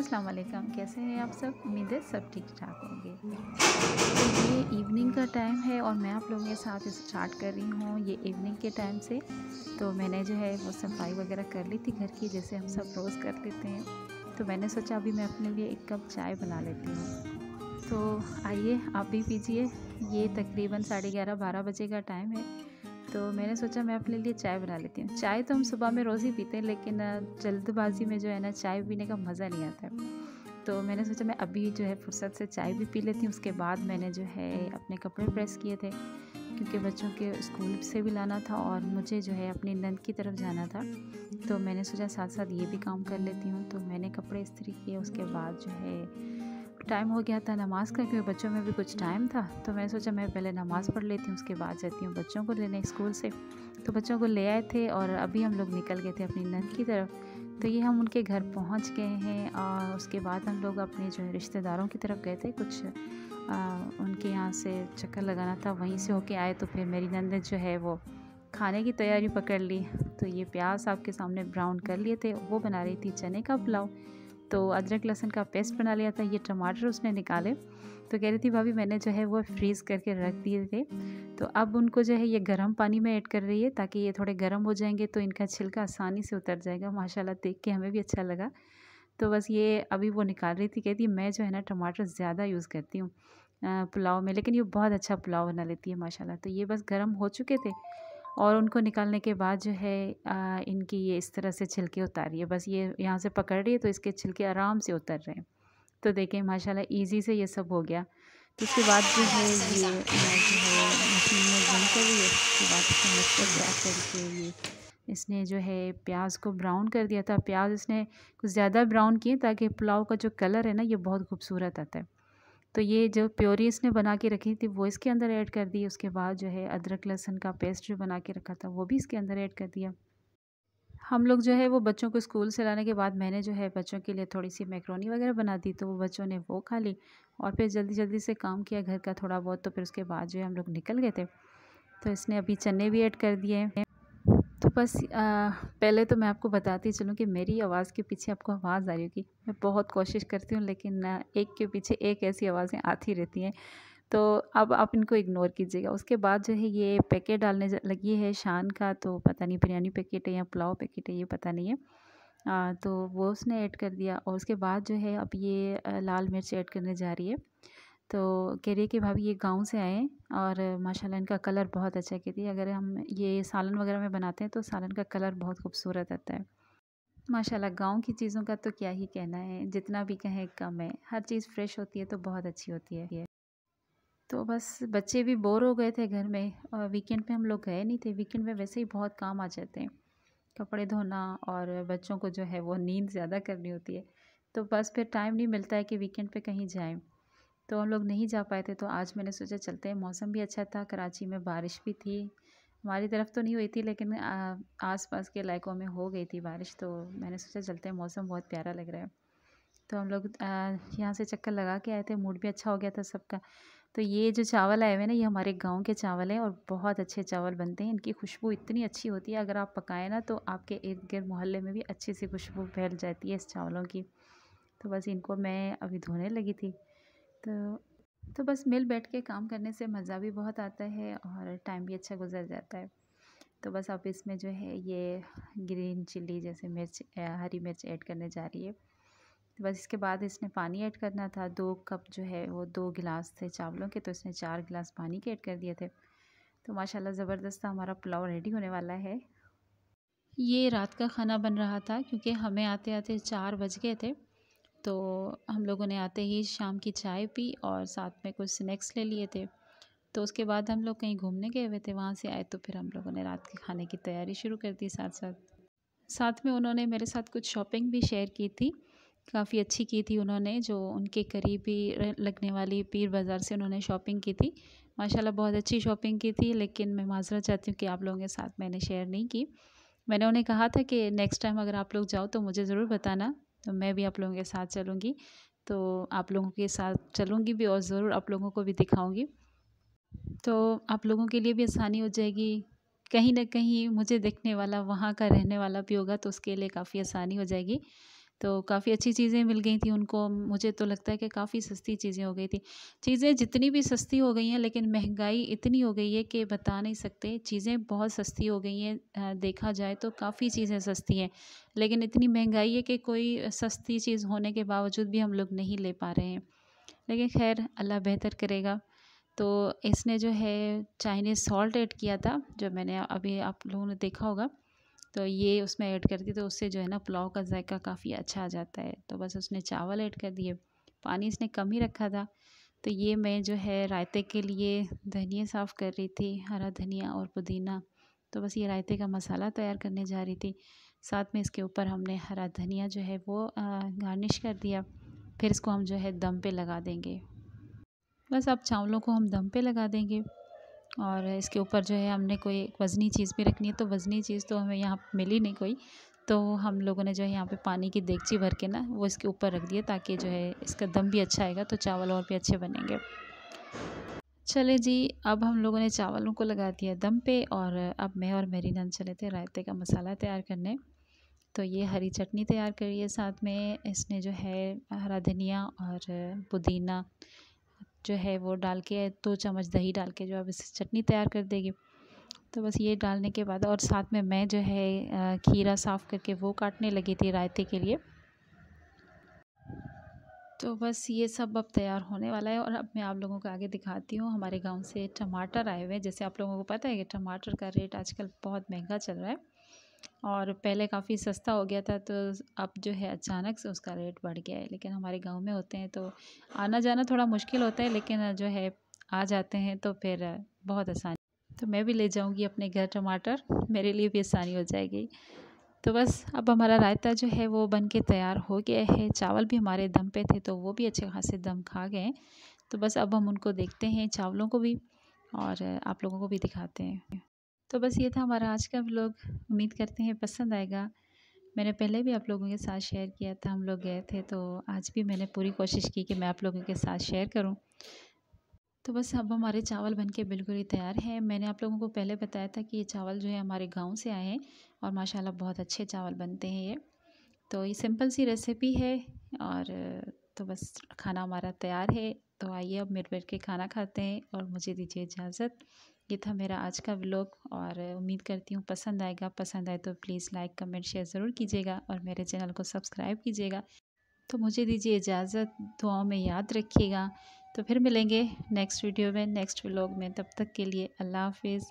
अस्सलाम वालेकुम कैसे हैं आप सब उम्मीद है सब ठीक ठाक होंगे तो ये इवनिंग का टाइम है और मैं आप लोगों के साथ स्टार्ट कर रही हूँ ये इवनिंग के टाइम से तो मैंने जो है वो सफाई वगैरह कर ली थी घर की जैसे हम सब रोज़ कर लेते हैं तो मैंने सोचा अभी मैं अपने लिए एक कप चाय बना लेती हूँ तो आइए आप भी पीजिए ये तकरीबन साढ़े ग्यारह बारह बजे का टाइम है तो मैंने सोचा मैं अपने लिए चाय बना लेती हूँ चाय तो हम सुबह में रोज़ ही पीते हैं लेकिन जल्दबाजी में जो है ना चाय पीने का मज़ा नहीं आता है तो मैंने सोचा मैं अभी जो है फुर्सत से चाय भी पी लेती हूँ उसके बाद मैंने जो है अपने कपड़े प्रेस किए थे क्योंकि बच्चों के स्कूल से भी लाना था और मुझे जो है अपनी नंद की तरफ जाना था तो मैंने सोचा साथ साथ ये भी काम कर लेती हूँ तो मैंने कपड़े इस्त्री किए उसके बाद जो है टाइम हो गया था नमाज़ का क्योंकि बच्चों में भी कुछ टाइम था तो मैंने सोचा मैं पहले नमाज़ पढ़ लेती हूँ उसके बाद जाती हूँ बच्चों को लेने स्कूल से तो बच्चों को ले आए थे और अभी हम लोग निकल गए थे अपनी नंद की तरफ तो ये हम उनके घर पहुँच गए हैं और उसके बाद हम लोग अपने जो है रिश्तेदारों की तरफ गए थे कुछ आ, उनके यहाँ से चक्कर लगाना था वहीं से होके आए तो फिर मेरी नंद जो है वो खाने की तैयारी पकड़ ली तो ये प्याज आपके सामने ब्राउन कर लिए थे वो बना रही थी चने का पुलाव तो अदरक लहसुन का पेस्ट बना लिया था ये टमाटर उसने निकाले तो कह रही थी भाभी मैंने जो है वो फ्रीज़ करके रख दिए थे तो अब उनको जो है ये गर्म पानी में ऐड कर रही है ताकि ये थोड़े गर्म हो जाएंगे तो इनका छिलका आसानी से उतर जाएगा माशाला देख के हमें भी अच्छा लगा तो बस ये अभी वो निकाल रही थी कहती मैं जो है ना टमाटर ज़्यादा यूज़ करती हूँ पुलाव में लेकिन ये बहुत अच्छा पुलाव बना लेती है माशाल्लाह तो ये बस गर्म हो चुके थे और उनको निकालने के बाद जो है आ, इनकी ये इस तरह से छिलके उतारिए बस ये यहाँ से पकड़ रही है तो इसके छिलके आराम से उतर रहे हैं तो देखें माशाल्लाह इजी से ये सब हो गया तो उसके बाद जो है ये जो है मशीन में बंद कर दिए उसके बाद करके ये इसने जो है प्याज को ब्राउन कर दिया था प्याज इसने कुछ ज़्यादा ब्राउन किए ताकि पुलाव का जो कलर है ना ये बहुत खूबसूरत आता है तो ये जो प्योरी इसने बना के रखी थी वो इसके अंदर ऐड कर दी उसके बाद जो है अदरक लहसुन का पेस्ट जो बना के रखा था वो भी इसके अंदर ऐड कर दिया हम लोग जो है वो बच्चों को स्कूल से लाने के बाद मैंने जो है बच्चों के लिए थोड़ी सी मैक्रोनी वगैरह बना दी तो वो बच्चों ने वो खा ली और फिर जल्दी जल्दी से काम किया घर का थोड़ा बहुत तो फिर उसके बाद जो है हम लोग निकल गए थे तो इसने अभी चने भी ऐड कर दिए तो बस पहले तो मैं आपको बताती चलूँ कि मेरी आवाज़ के पीछे आपको आवाज़ आ रही होगी मैं बहुत कोशिश करती हूँ लेकिन एक के पीछे एक ऐसी आवाज़ें आती रहती हैं तो अब आप इनको इग्नोर कीजिएगा उसके बाद जो है ये पैकेट डालने लगी है शान का तो पता नहीं बिरयानी पैकेट है या पुलाव पैकेट है ये पता नहीं है आ, तो वो उसने ऐड कर दिया और उसके बाद जो है अब ये लाल मिर्च ऐड करने जा रही है तो कह रही है कि भाभी ये गाँव से आए हैं और माशाल्लाह इनका कलर बहुत अच्छा है कहती है अगर हम ये सालन वगैरह में बनाते हैं तो सालन का कलर बहुत खूबसूरत आता है माशाल्लाह गांव की चीज़ों का तो क्या ही कहना है जितना भी कहें कम है हर चीज़ फ्रेश होती है तो बहुत अच्छी होती है तो बस बच्चे भी बोर हो गए थे घर में और वीकेंड पर हम लोग गए नहीं थे वीकेंड में वैसे ही बहुत काम आ जाते हैं कपड़े धोना और बच्चों को जो है वो नींद ज़्यादा करनी होती है तो बस फिर टाइम नहीं मिलता है कि वीकेंड पे कहीं जाएं तो हम लोग नहीं जा पाए थे तो आज मैंने सोचा चलते हैं मौसम भी अच्छा था कराची में बारिश भी थी हमारी तरफ तो नहीं हुई थी लेकिन आसपास के इलाकों में हो गई थी बारिश तो मैंने सोचा चलते हैं मौसम बहुत प्यारा लग रहा है तो हम लोग यहाँ से चक्कर लगा के आए थे मूड भी अच्छा हो गया था सबका तो ये जो चावल आए हुए ना ये हमारे गांव के चावल हैं और बहुत अच्छे चावल बनते हैं इनकी खुशबू इतनी अच्छी होती है अगर आप पकाएं ना तो आपके इर्द गिर्द मोहल्ले में भी अच्छी सी खुशबू फैल जाती है इस चावलों की तो बस इनको मैं अभी धोने लगी थी तो तो बस मिल बैठ के काम करने से मज़ा भी बहुत आता है और टाइम भी अच्छा गुजर जाता है तो बस आप इसमें जो है ये ग्रीन चिल्ली जैसे मिर्च हरी मिर्च ऐड करने जा रही है तो बस इसके बाद इसने पानी ऐड करना था दो कप जो है वो दो गिलास थे चावलों के तो इसने चार गिलास पानी के ऐड कर दिए थे तो माशाल्लाह ज़बरदस्त हमारा पुलाव रेडी होने वाला है ये रात का खाना बन रहा था क्योंकि हमें आते आते चार बज गए थे तो लोगों ने आते ही शाम की चाय पी और साथ में कुछ स्नैक्स ले लिए थे तो उसके बाद हम लोग कहीं घूमने गए हुए थे वहाँ से आए तो फिर हम लोगों ने रात के खाने की तैयारी शुरू कर दी साथ साथ साथ में उन्होंने मेरे साथ कुछ शॉपिंग भी शेयर की थी काफ़ी अच्छी की थी उन्होंने जो उनके करीबी लगने वाली पीर बाज़ार से उन्होंने शॉपिंग की थी माशाल्लाह बहुत अच्छी शॉपिंग की थी लेकिन मैं माजरा चाहती हूँ कि आप लोगों के साथ मैंने शेयर नहीं की मैंने उन्हें कहा था कि नेक्स्ट टाइम अगर आप लोग जाओ तो मुझे ज़रूर बताना तो मैं भी आप लोगों के साथ चलूँगी तो आप लोगों के साथ चलूँगी भी और ज़रूर आप लोगों को भी दिखाऊँगी तो आप लोगों के लिए भी आसानी हो जाएगी कहीं ना कहीं मुझे देखने वाला वहाँ का रहने वाला भी होगा तो उसके लिए काफ़ी आसानी हो जाएगी तो काफ़ी अच्छी चीज़ें मिल गई थी उनको मुझे तो लगता है कि काफ़ी सस्ती चीज़ें हो गई थी चीज़ें जितनी भी सस्ती हो गई हैं लेकिन महंगाई इतनी हो गई है कि बता नहीं सकते चीज़ें बहुत सस्ती हो गई हैं देखा जाए तो काफ़ी चीज़ें सस्ती हैं लेकिन इतनी महंगाई है कि कोई सस्ती चीज़ होने के बावजूद भी हम लोग नहीं ले पा रहे हैं लेकिन खैर अल्लाह बेहतर करेगा तो इसने जो है चाइनीज़ सॉल्ट ऐड किया था जो मैंने अभी आप लोगों ने देखा होगा तो ये उसमें ऐड करती तो उससे जो है ना पुलाव का जायका काफ़ी अच्छा आ जाता है तो बस उसने चावल ऐड कर दिए पानी इसने कम ही रखा था तो ये मैं जो है रायते के लिए धनिया साफ़ कर रही थी हरा धनिया और पुदीना तो बस ये रायते का मसाला तैयार करने जा रही थी साथ में इसके ऊपर हमने हरा धनिया जो है वो गार्निश कर दिया फिर इसको हम जो है दम पे लगा देंगे बस अब चावलों को हम दम पे लगा देंगे और इसके ऊपर जो है हमने कोई वज़नी चीज़ भी रखनी है तो वज़नी चीज़ तो हमें यहाँ मिली नहीं कोई तो हम लोगों ने जो है यहाँ पे पानी की देगची भर के ना वो इसके ऊपर रख दिया ताकि जो है इसका दम भी अच्छा आएगा तो चावल और भी अच्छे बनेंगे चले जी अब हम लोगों ने चावलों को लगा दिया दम पे और अब मैं और मेरी नंद चले थे रायते का मसाला तैयार करने तो ये हरी चटनी तैयार करी है साथ में इसमें जो है हरा धनिया और पुदीना जो है वो डाल के दो चम्मच दही डाल के जो आप इससे चटनी तैयार कर देंगे तो बस ये डालने के बाद और साथ में मैं जो है खीरा साफ़ करके वो काटने लगी थी रायते के लिए तो बस ये सब अब तैयार होने वाला है और अब मैं आप लोगों को आगे दिखाती हूँ हमारे गांव से टमाटर आए हुए हैं जैसे आप लोगों को पता है कि टमाटर का रेट आजकल बहुत महंगा चल रहा है और पहले काफ़ी सस्ता हो गया था तो अब जो है अचानक से उसका रेट बढ़ गया है लेकिन हमारे गाँव में होते हैं तो आना जाना थोड़ा मुश्किल होता है लेकिन जो है आ जाते हैं तो फिर बहुत आसानी तो मैं भी ले जाऊंगी अपने घर टमाटर मेरे लिए भी आसानी हो जाएगी तो बस अब हमारा रायता जो है वो बन के तैयार हो गया है चावल भी हमारे दम पे थे तो वो भी अच्छे खासे दम खा गए तो बस अब हम उनको देखते हैं चावलों को भी और आप लोगों को भी दिखाते हैं तो बस ये था हमारा आज का व्लॉग उम्मीद करते हैं पसंद आएगा मैंने पहले भी आप लोगों के साथ शेयर किया था हम लोग गए थे तो आज भी मैंने पूरी कोशिश की कि मैं आप लोगों के साथ शेयर करूं तो बस अब हमारे चावल बनके बिल्कुल ही तैयार हैं मैंने आप लोगों को पहले बताया था कि ये चावल जो है हमारे गांव से आए हैं और माशाल्लाह बहुत अच्छे चावल बनते हैं ये तो ये सिंपल सी रेसिपी है और तो बस खाना हमारा तैयार है तो आइए अब मेरे बैठ के खाना खाते हैं और मुझे दीजिए इजाज़त ये था मेरा आज का व्लॉग और उम्मीद करती हूँ पसंद आएगा पसंद आए तो प्लीज़ लाइक कमेंट शेयर ज़रूर कीजिएगा और मेरे चैनल को सब्सक्राइब कीजिएगा तो मुझे दीजिए इजाज़त दुआओं में याद रखिएगा तो फिर मिलेंगे नेक्स्ट वीडियो में नेक्स्ट व्लॉग में तब तक के लिए अल्लाह हाफिज़